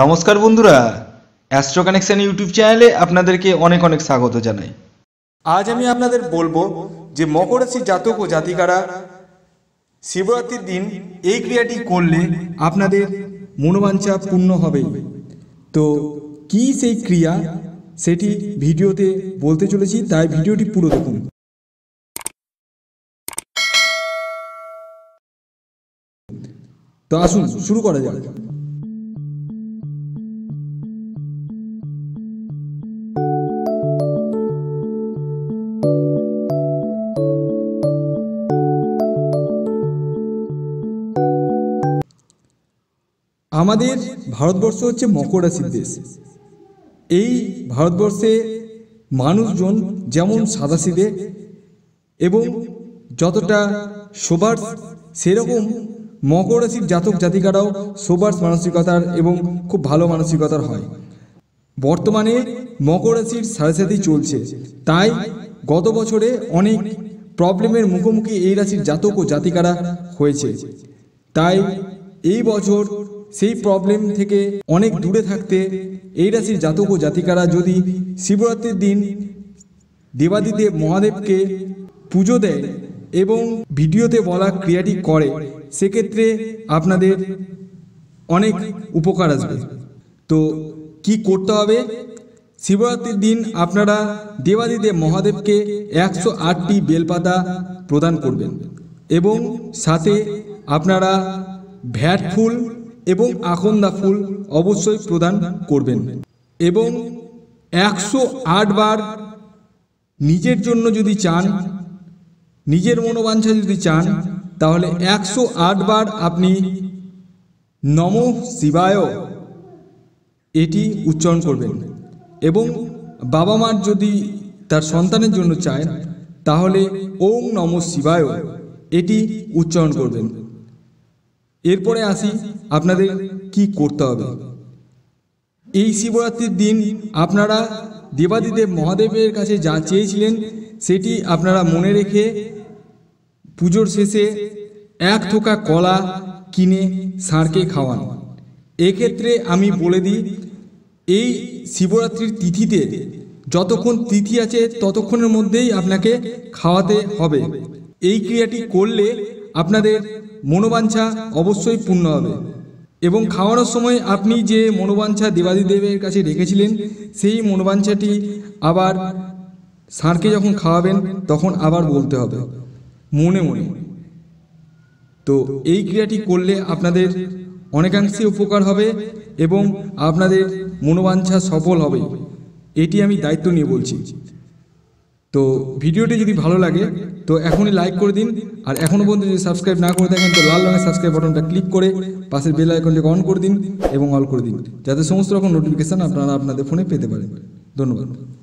নমস্কার বন্ধুরা astro connection YouTube চ্যানেলে আপনাদেরকে অনেক অনেক স্বাগত জানাই আজ আমি আপনাদের বলবো যে মকর রাশি জাতক ও জাতিকারা শিবরাত্রির দিন এই ক্রিয়াটি করলে আপনাদের মনোবাঞ্ছা পূর্ণ হবে তো কি সেই ক্রিয়া সেটি ভিডিওতে বলতে চলেছি তাই ভিডিওটি পুরো দেখুন তো আসুন শুরু করা যাক আমাদের ভারতবর্ষ হচ্ছে মকরাশির দেশ এই ভারতবর্ষে মানুষজন যেমন সাদাসিদে এবং যতটা সোবার সেরকম মকরাশির জাতক জাতিকারাও সোবার মানসিকতার এবং খুব ভালো মানসিকতার হয় বর্তমানে মকরাশির সাথে সাথেই চলছে তাই গত বছরে অনেক প্রবলেমের মুখোমুখি এই রাশির জাতক ও জাতিকারা হয়েছে তাই এই বছর সেই প্রবলেম থেকে অনেক দূরে থাকতে এই রাশির জাতক ও জাতিকারা যদি শিবরাত্রির দিন দেবাদিদেব মহাদেবকে পুজো দেয় এবং ভিডিওতে বলা ক্রিয়াটি করে সেক্ষেত্রে আপনাদের অনেক উপকার আসবে তো কি করতে হবে শিবরাত্রির দিন আপনারা দেবাদিদেব মহাদেবকে একশো আটটি বেলপাতা প্রদান করবেন এবং সাথে আপনারা ভ্যাট ফুল এবং আকন্দা ফুল অবশ্যই প্রদান করবেন এবং একশো বার নিজের জন্য যদি চান নিজের মনোবাঞ্ছা যদি চান তাহলে একশো বার আপনি নম শিবায় এটি উচ্চারণ করবেন এবং বাবা মার যদি তার সন্তানের জন্য চায় তাহলে ওম নম শিবায় এটি উচ্চারণ করবেন এরপরে আসি আপনাদের কি করতে হবে এই শিবরাত্রির দিন আপনারা দেবাদিদেব মহাদেবের কাছে যা চেয়েছিলেন সেটি আপনারা মনে রেখে পুজোর শেষে এক থোকা কলা কিনে সারকে খাওয়ান এক্ষেত্রে আমি বলে দিই এই শিবরাত্রির তিথিতে যতক্ষণ তিথি আছে ততক্ষণের মধ্যেই আপনাকে খাওয়াতে হবে এই ক্রিয়াটি করলে আপনাদের মনোবাঞ্ছা অবশ্যই পূর্ণ হবে এবং খাওয়ানোর সময় আপনি যে মনোবাঞ্ছা দেবাদিদেবের কাছে রেখেছিলেন সেই মনোবাঞ্ছাটি আবার সাঁড়কে যখন খাওয়াবেন তখন আবার বলতে হবে মনে মনে তো এই ক্রিয়াটি করলে আপনাদের অনেকাংশে উপকার হবে এবং আপনাদের মনোবাঞ্ছা সফল হবে এটি আমি দায়িত্ব নিয়ে বলছি তো ভিডিওটি যদি ভালো লাগে তো এখনই লাইক করে দিন আর এখনও পর্যন্ত যদি সাবস্ক্রাইব না করে থাকেন তো লাল রঙের সাবস্ক্রাইব বাটনটা ক্লিক করে পাশের বেল আইকনটিকে অন করে দিন এবং অল করে দিন যাতে সমস্ত রকম নোটিফিকেশান আপনারা আপনাদের ফোনে পেতে পারেন ধন্যবাদ